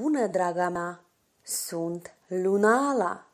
bună, draga mea! Sunt Lunala!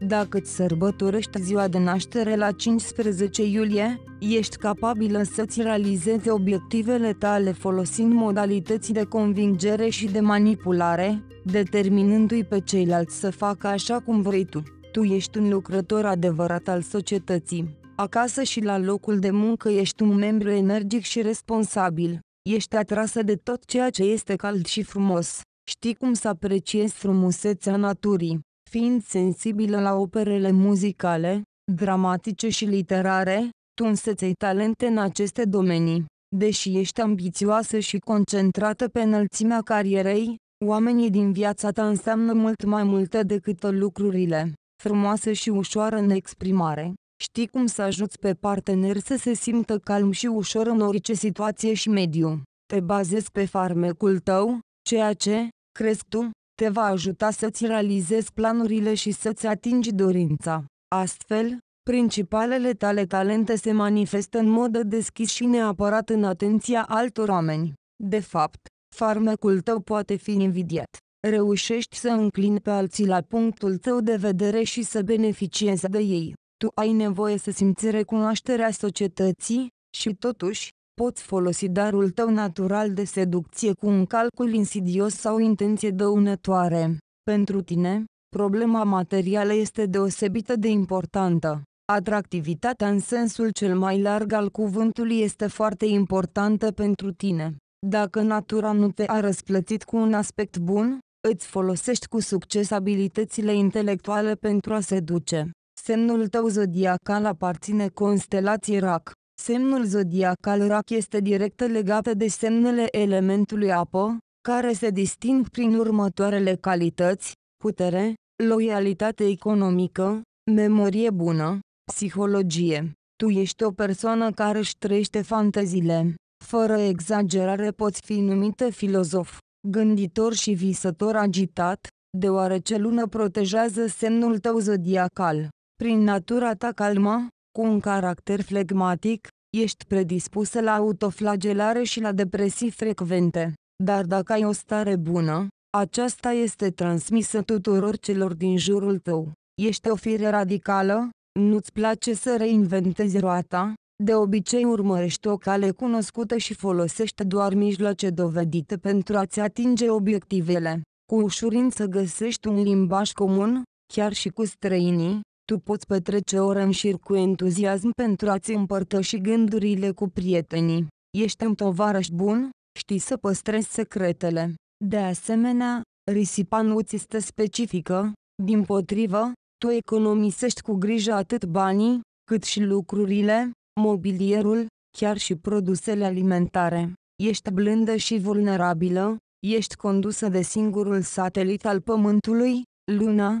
Dacă îți sărbătorești ziua de naștere la 15 iulie, ești capabilă să-ți realizezi obiectivele tale folosind modalități de convingere și de manipulare, determinându-i pe ceilalți să facă așa cum vrei tu. Tu ești un lucrător adevărat al societății. Acasă și la locul de muncă ești un membru energic și responsabil. Ești atrasă de tot ceea ce este cald și frumos. Știi cum să apreciezi frumusețea naturii, fiind sensibilă la operele muzicale, dramatice și literare, tu însă ți talente în aceste domenii. Deși ești ambițioasă și concentrată pe înălțimea carierei, oamenii din viața ta înseamnă mult mai multe decât lucrurile, frumoasă și ușoară în exprimare, Știi cum să ajuți pe partener să se simtă calm și ușor în orice situație și mediu. Te bazezi pe farmecul tău, ceea ce, crezi tu, te va ajuta să-ți realizezi planurile și să-ți atingi dorința. Astfel, principalele tale talente se manifestă în mod deschis și neapărat în atenția altor oameni. De fapt, farmecul tău poate fi invidiat. Reușești să înclini pe alții la punctul tău de vedere și să beneficiezi de ei. Tu ai nevoie să simți recunoașterea societății și totuși, poți folosi darul tău natural de seducție cu un calcul insidios sau intenție dăunătoare. Pentru tine, problema materială este deosebită de importantă. Atractivitatea în sensul cel mai larg al cuvântului este foarte importantă pentru tine. Dacă natura nu te-a răsplătit cu un aspect bun, îți folosești cu succes abilitățile intelectuale pentru a seduce. Semnul tău zodiacal aparține constelației RAC. Semnul zodiacal RAC este direct legat de semnele elementului apă, care se disting prin următoarele calități, putere, loialitate economică, memorie bună, psihologie. Tu ești o persoană care își trăiește fantezile. Fără exagerare poți fi numită filozof, gânditor și visător agitat, deoarece Luna protejează semnul tău zodiacal. Prin natura ta calmă, cu un caracter flegmatic, ești predispusă la autoflagelare și la depresii frecvente. Dar dacă ai o stare bună, aceasta este transmisă tuturor celor din jurul tău. Ești o fire radicală, nu-ți place să reinventezi roata, de obicei urmărești o cale cunoscută și folosești doar mijloace dovedite pentru a-ți atinge obiectivele. Cu ușurință găsești un limbaj comun, chiar și cu străinii, tu poți petrece ore în șir cu entuziasm pentru a-ți împărtăși gândurile cu prietenii. Ești un tovarăș bun, știi să păstrezi secretele. De asemenea, risipa nu ți este specifică, din potrivă, tu economisești cu grijă atât banii, cât și lucrurile, mobilierul, chiar și produsele alimentare. Ești blândă și vulnerabilă, ești condusă de singurul satelit al Pământului, Luna,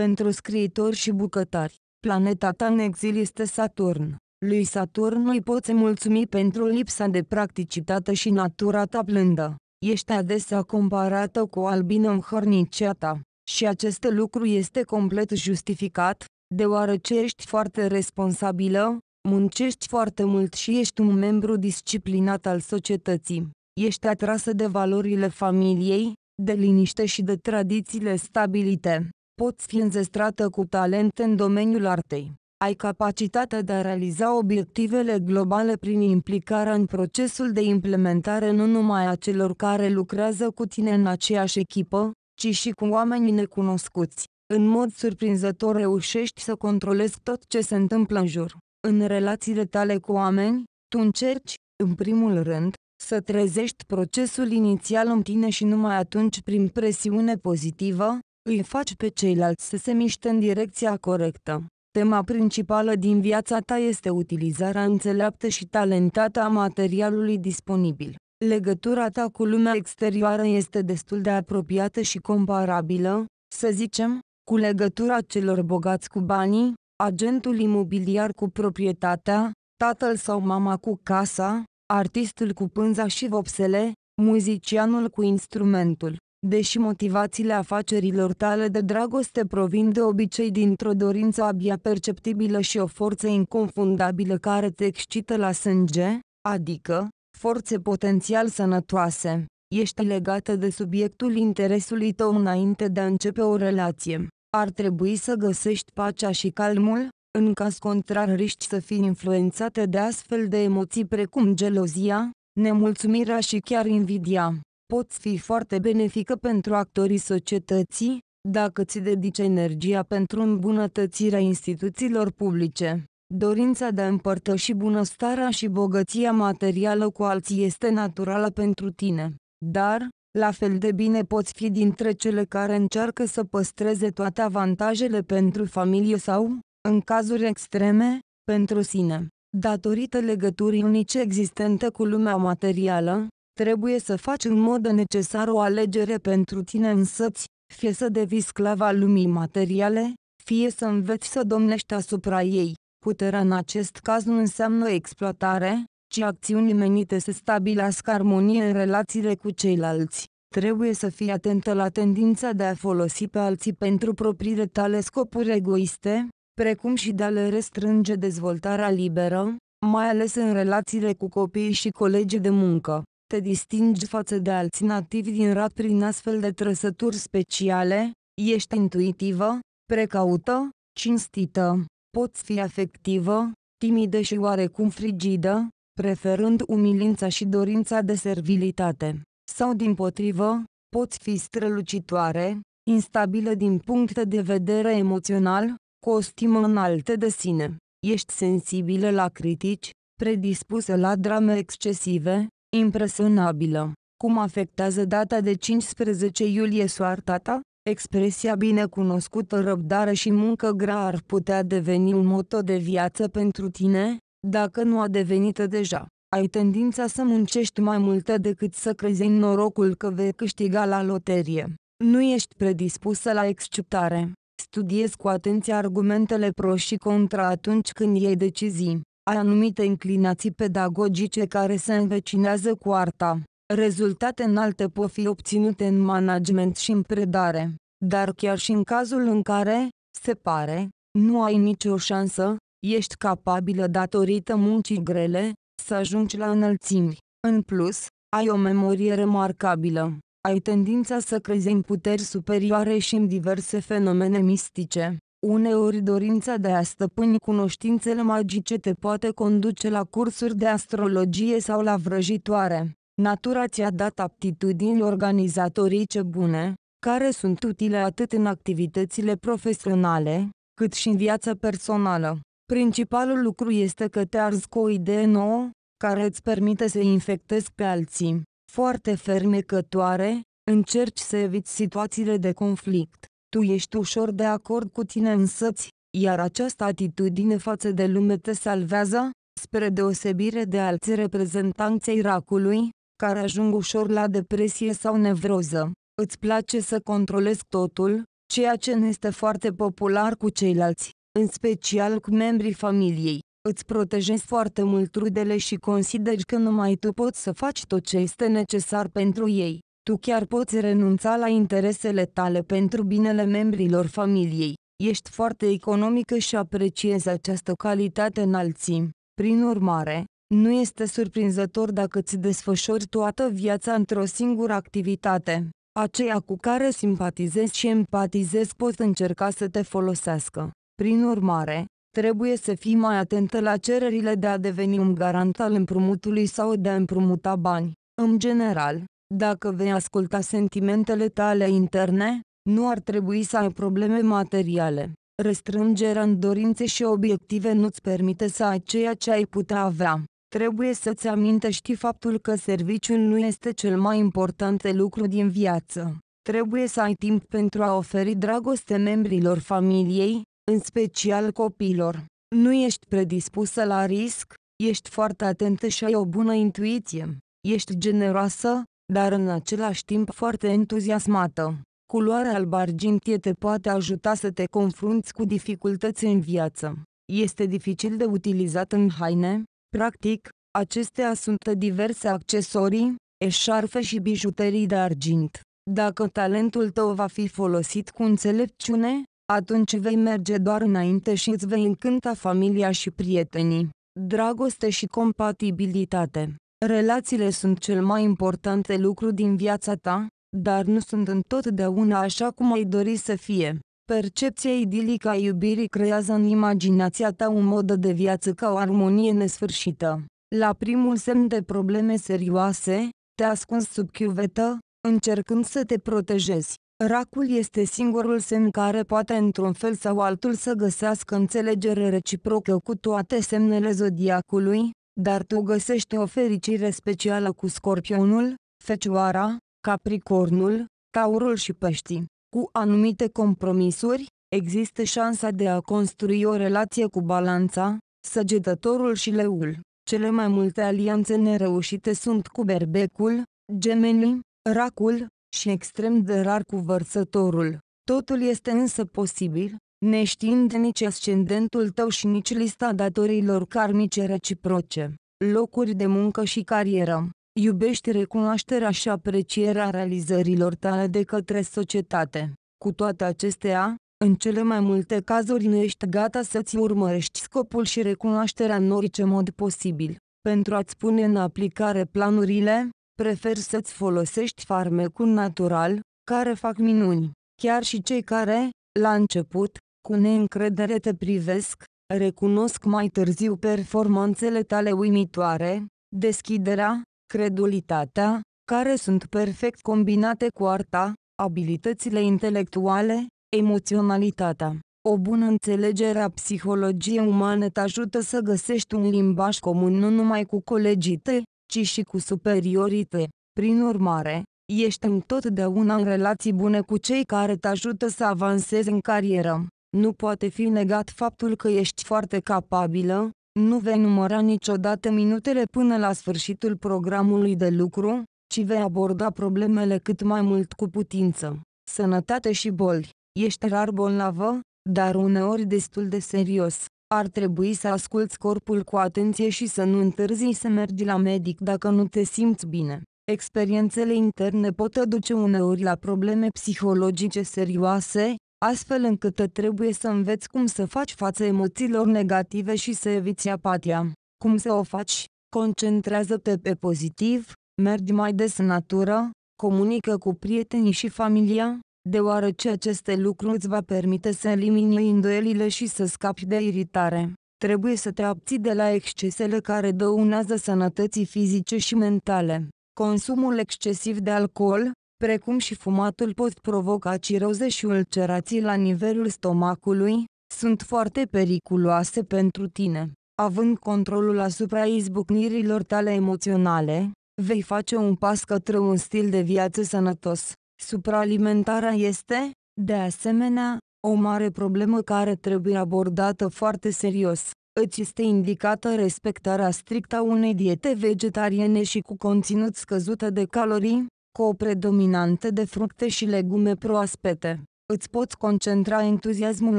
pentru scriitori și bucătari, planeta ta în exil este Saturn. Lui Saturn îi poți mulțumi pentru lipsa de practicitate și natura ta blândă. Ești adesea comparată cu albină înhornicea ta. Și acest lucru este complet justificat, deoarece ești foarte responsabilă, muncești foarte mult și ești un membru disciplinat al societății. Ești atrasă de valorile familiei, de liniște și de tradițiile stabilite poți fi înzestrată cu talent în domeniul artei. Ai capacitatea de a realiza obiectivele globale prin implicarea în procesul de implementare nu numai a celor care lucrează cu tine în aceeași echipă, ci și cu oameni necunoscuți. În mod surprinzător reușești să controlezi tot ce se întâmplă în jur. În relațiile tale cu oameni, tu încerci, în primul rând, să trezești procesul inițial în tine și numai atunci prin presiune pozitivă, îi faci pe ceilalți să se miște în direcția corectă. Tema principală din viața ta este utilizarea înțeleaptă și talentată a materialului disponibil. Legătura ta cu lumea exterioară este destul de apropiată și comparabilă, să zicem, cu legătura celor bogați cu banii, agentul imobiliar cu proprietatea, tatăl sau mama cu casa, artistul cu pânza și vopsele, muzicianul cu instrumentul. Deși motivațiile afacerilor tale de dragoste provin de obicei dintr-o dorință abia perceptibilă și o forță inconfundabilă care te excită la sânge, adică, forțe potențial sănătoase, ești legată de subiectul interesului tău înainte de a începe o relație. Ar trebui să găsești pacea și calmul, în caz contrar riști să fii influențată de astfel de emoții precum gelozia, nemulțumirea și chiar invidia pot fi foarte benefică pentru actorii societății, dacă ți dedici energia pentru îmbunătățirea instituțiilor publice. Dorința de a împărtăși bunăstarea și bogăția materială cu alții este naturală pentru tine, dar, la fel de bine poți fi dintre cele care încearcă să păstreze toate avantajele pentru familie sau, în cazuri extreme, pentru sine. Datorită legăturii unice existente cu lumea materială, Trebuie să faci în mod necesar o alegere pentru tine însăți, fie să devii sclava lumii materiale, fie să înveți să domnești asupra ei. Puterea în acest caz nu înseamnă exploatare, ci acțiuni menite să stabilească armonie în relațiile cu ceilalți. Trebuie să fii atentă la tendința de a folosi pe alții pentru propriile tale scopuri egoiste, precum și de a le restrânge dezvoltarea liberă, mai ales în relațiile cu copiii și colegii de muncă. Te distingi față de alți nativi din rat prin astfel de trăsături speciale, ești intuitivă, precaută, cinstită, poți fi afectivă, timidă și oarecum frigidă, preferând umilința și dorința de servilitate, sau din potrivă, poți fi strălucitoare, instabilă din punct de vedere emoțional, cu o stimă înaltă de sine, ești sensibilă la critici, predispusă la drame excesive, Impresionabilă. Cum afectează data de 15 iulie soarta ta? Expresia binecunoscută răbdare și muncă grea ar putea deveni un moto de viață pentru tine, dacă nu a devenit deja. Ai tendința să muncești mai multă decât să crezi în norocul că vei câștiga la loterie. Nu ești predispusă la exceptare. Studiezi cu atenție argumentele pro și contra atunci când iei decizii anumite inclinații pedagogice care se învecinează cu arta. Rezultate înalte pot fi obținute în management și în predare, dar chiar și în cazul în care, se pare, nu ai nicio șansă, ești capabilă datorită muncii grele, să ajungi la înălțimi. În plus, ai o memorie remarcabilă. Ai tendința să crezi în puteri superioare și în diverse fenomene mistice. Uneori dorința de a stăpâni cunoștințele magice te poate conduce la cursuri de astrologie sau la vrăjitoare. Natura ți-a dat aptitudini organizatorice bune, care sunt utile atât în activitățile profesionale, cât și în viața personală. Principalul lucru este că te arzi cu o idee nouă, care îți permite să infectezi pe alții. Foarte fermecătoare, încerci să eviți situațiile de conflict tu ești ușor de acord cu tine însăți, iar această atitudine față de lume te salvează, spre deosebire de alți reprezentanței racului, care ajung ușor la depresie sau nevroză. Îți place să controlezi totul, ceea ce nu este foarte popular cu ceilalți, în special cu membrii familiei. Îți protejezi foarte mult rudele și consideri că numai tu poți să faci tot ce este necesar pentru ei. Tu chiar poți renunța la interesele tale pentru binele membrilor familiei. Ești foarte economică și apreciezi această calitate în alții. Prin urmare, nu este surprinzător dacă îți desfășori toată viața într-o singură activitate. Aceia cu care simpatizezi și empatizezi pot încerca să te folosească. Prin urmare, trebuie să fii mai atentă la cererile de a deveni un garant al împrumutului sau de a împrumuta bani. În general, dacă vei asculta sentimentele tale interne, nu ar trebui să ai probleme materiale. Restrângerea în dorințe și obiective nu-ți permite să ai ceea ce ai putea avea. Trebuie să-ți amintești faptul că serviciul nu este cel mai important lucru din viață. Trebuie să ai timp pentru a oferi dragoste membrilor familiei, în special copilor. Nu ești predispusă la risc, ești foarte atentă și ai o bună intuiție. Ești generoasă, dar în același timp foarte entuziasmată. Culoarea albargintie te poate ajuta să te confrunți cu dificultăți în viață. Este dificil de utilizat în haine, practic, acestea sunt diverse accesorii, eșarfe și bijuterii de argint. Dacă talentul tău va fi folosit cu înțelepciune, atunci vei merge doar înainte și îți vei încânta familia și prietenii. Dragoste și compatibilitate Relațiile sunt cel mai important lucru din viața ta, dar nu sunt întotdeauna așa cum ai dori să fie. Percepția idilică a iubirii creează în imaginația ta un mod de viață ca o armonie nesfârșită. La primul semn de probleme serioase, te ascunzi sub chiuvetă, încercând să te protejezi. Racul este singurul semn care poate într-un fel sau altul să găsească înțelegere reciprocă cu toate semnele zodiacului, dar tu găsești o fericire specială cu scorpionul, fecioara, capricornul, taurul și peștii. Cu anumite compromisuri, există șansa de a construi o relație cu balanța, săgetătorul și leul. Cele mai multe alianțe nereușite sunt cu berbecul, gemenii, racul, și extrem de rar cu vărsătorul. Totul este însă posibil, neștiind nici ascendentul tău și nici lista datorilor karmice reciproce, locuri de muncă și carieră. Iubești recunoașterea și aprecierea realizărilor tale de către societate. Cu toate acestea, în cele mai multe cazuri nu ești gata să-ți urmărești scopul și recunoașterea în orice mod posibil. Pentru a-ți pune în aplicare planurile, preferi să-ți folosești farmecul natural, care fac minuni. Chiar și cei care, la început, cu neîncredere te privesc, recunosc mai târziu performanțele tale uimitoare, deschiderea, credulitatea, care sunt perfect combinate cu arta, abilitățile intelectuale, emoționalitatea. O bună înțelegere a psihologiei umane te ajută să găsești un limbaj comun nu numai cu colegii tăi, ci și cu superiorii tăi. Prin urmare, ești întotdeauna în relații bune cu cei care te ajută să avansezi în carieră. Nu poate fi negat faptul că ești foarte capabilă, nu vei număra niciodată minutele până la sfârșitul programului de lucru, ci vei aborda problemele cât mai mult cu putință. Sănătate și boli. Ești rar bolnavă, dar uneori destul de serios. Ar trebui să asculți corpul cu atenție și să nu întârzi să mergi la medic dacă nu te simți bine. Experiențele interne pot aduce uneori la probleme psihologice serioase, astfel încât trebuie să înveți cum să faci față emoțiilor negative și să eviți apatia. Cum să o faci? Concentrează-te pe pozitiv, mergi mai des în natură, comunică cu prietenii și familia, deoarece aceste lucruri îți va permite să elimini îndoielile și să scapi de iritare. Trebuie să te abții de la excesele care dăunează sănătății fizice și mentale. Consumul excesiv de alcool, precum și fumatul pot provoca ciroze și ulcerații la nivelul stomacului, sunt foarte periculoase pentru tine. Având controlul asupra izbucnirilor tale emoționale, vei face un pas către un stil de viață sănătos. Supraalimentarea este, de asemenea, o mare problemă care trebuie abordată foarte serios. Îți este indicată respectarea strictă a unei diete vegetariene și cu conținut scăzut de calorii, cu o predominantă de fructe și legume proaspete. Îți poți concentra entuziasmul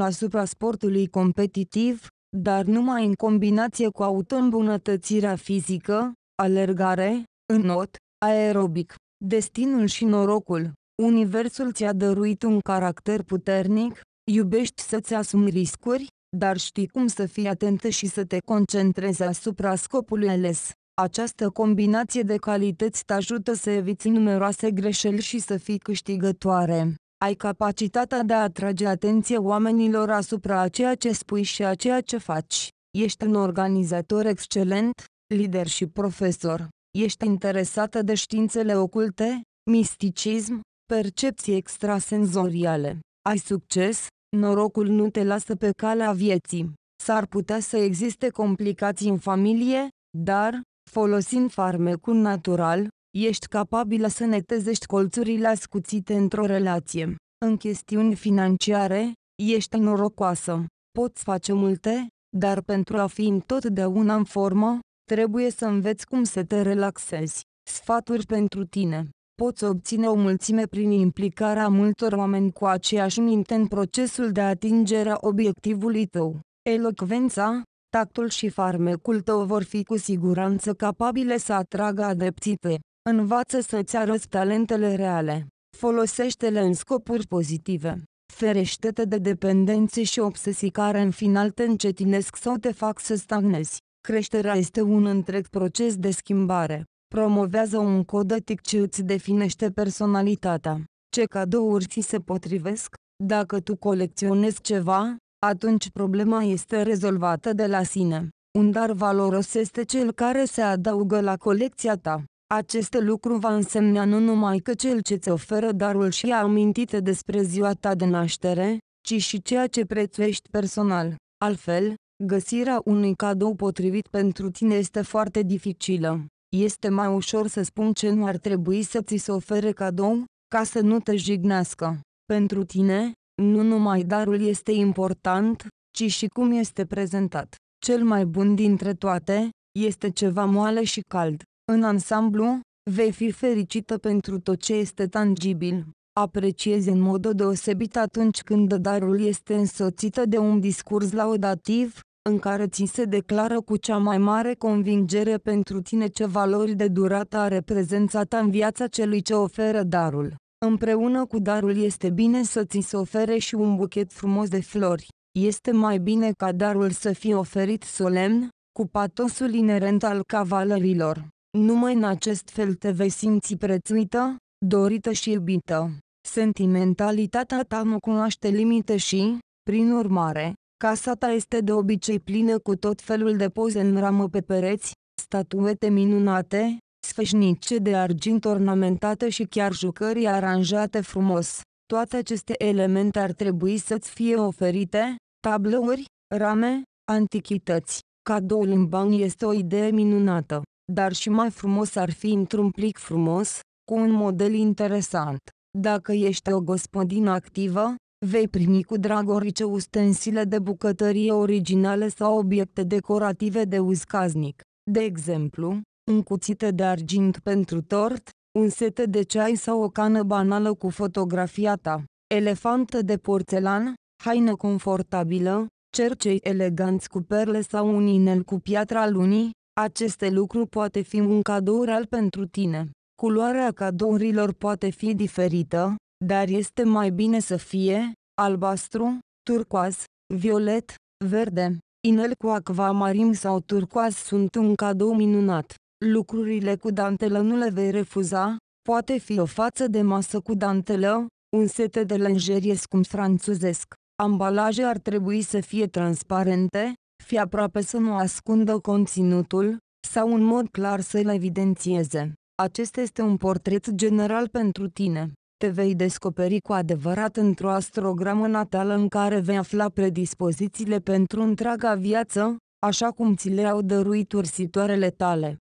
asupra sportului competitiv, dar numai în combinație cu auto-îmbunătățirea fizică, alergare, înot, aerobic, destinul și norocul. Universul ți-a dăruit un caracter puternic, iubești să-ți asumi riscuri, dar știi cum să fii atentă și să te concentrezi asupra scopului ales. Această combinație de calități te ajută să eviți numeroase greșeli și să fii câștigătoare. Ai capacitatea de a atrage atenție oamenilor asupra a ceea ce spui și a ceea ce faci. Ești un organizator excelent, lider și profesor. Ești interesată de științele oculte, misticism, percepții extrasenzoriale. Ai succes, norocul nu te lasă pe calea vieții. S-ar putea să existe complicații în familie, dar, Folosind farmecul natural, ești capabilă să netezești colțurile ascuțite într-o relație. În chestiuni financiare, ești norocoasă. Poți face multe, dar pentru a fi întotdeauna în formă, trebuie să înveți cum să te relaxezi. Sfaturi pentru tine Poți obține o mulțime prin implicarea multor oameni cu aceeași minte în procesul de atingere a obiectivului tău. Elocvența, tactul și farmecul tău vor fi cu siguranță capabile să atragă adepții tăi. Învață să-ți arăți talentele reale. Folosește-le în scopuri pozitive. Ferește-te de dependențe și obsesii care în final te încetinesc sau te fac să stagnezi. Creșterea este un întreg proces de schimbare. Promovează un cod etic ce îți definește personalitatea. Ce cadouri ți se potrivesc? Dacă tu colecționezi ceva, atunci problema este rezolvată de la sine. Un dar valoros este cel care se adaugă la colecția ta. Acest lucru va însemna nu numai că cel ce ți oferă darul și a amintite despre ziua ta de naștere, ci și ceea ce prețuiești personal. Altfel, găsirea unui cadou potrivit pentru tine este foarte dificilă. Este mai ușor să spun ce nu ar trebui să ți se ofere cadou, ca să nu te jignească. Pentru tine, nu numai darul este important, ci și cum este prezentat. Cel mai bun dintre toate, este ceva moale și cald. În ansamblu, vei fi fericită pentru tot ce este tangibil. Apreciezi în mod deosebit atunci când darul este însoțită de un discurs laudativ, în care ți se declară cu cea mai mare convingere pentru tine ce valori de durată are prezența ta în viața celui ce oferă darul. Împreună cu darul este bine să ți se ofere și un buchet frumos de flori. Este mai bine ca darul să fie oferit solemn, cu patosul inerent al cavalerilor. Numai în acest fel te vei simți prețuită, dorită și iubită. Sentimentalitatea ta nu cunoaște limite și, prin urmare, casa ta este de obicei plină cu tot felul de poze în ramă pe pereți, statuete minunate, sfeșnice de argint ornamentate și chiar jucării aranjate frumos. Toate aceste elemente ar trebui să-ți fie oferite, tablouri, rame, antichități. Cadoul în bani este o idee minunată, dar și mai frumos ar fi într-un plic frumos, cu un model interesant. Dacă ești o gospodină activă, vei primi cu drag orice ustensile de bucătărie originale sau obiecte decorative de uz caznic. De exemplu, un cuțit de argint pentru tort, un set de ceai sau o cană banală cu fotografia ta, elefantă de porțelan, haină confortabilă, cercei eleganți cu perle sau un inel cu piatra lunii, aceste lucruri poate fi un cadou real pentru tine. Culoarea cadourilor poate fi diferită, dar este mai bine să fie albastru, turcoaz, violet, verde, inel cu acvamarim sau turcoaz sunt un cadou minunat. Lucrurile cu dantelă nu le vei refuza, poate fi o față de masă cu dantelă, un sete de lenjerie scump franțuzesc. Ambalaje ar trebui să fie transparente, fi aproape să nu ascundă conținutul, sau în mod clar să le evidențieze. Acesta este un portret general pentru tine. Te vei descoperi cu adevărat într-o astrogramă natală în care vei afla predispozițiile pentru întreaga viață, așa cum ți le-au dăruit ursitoarele tale.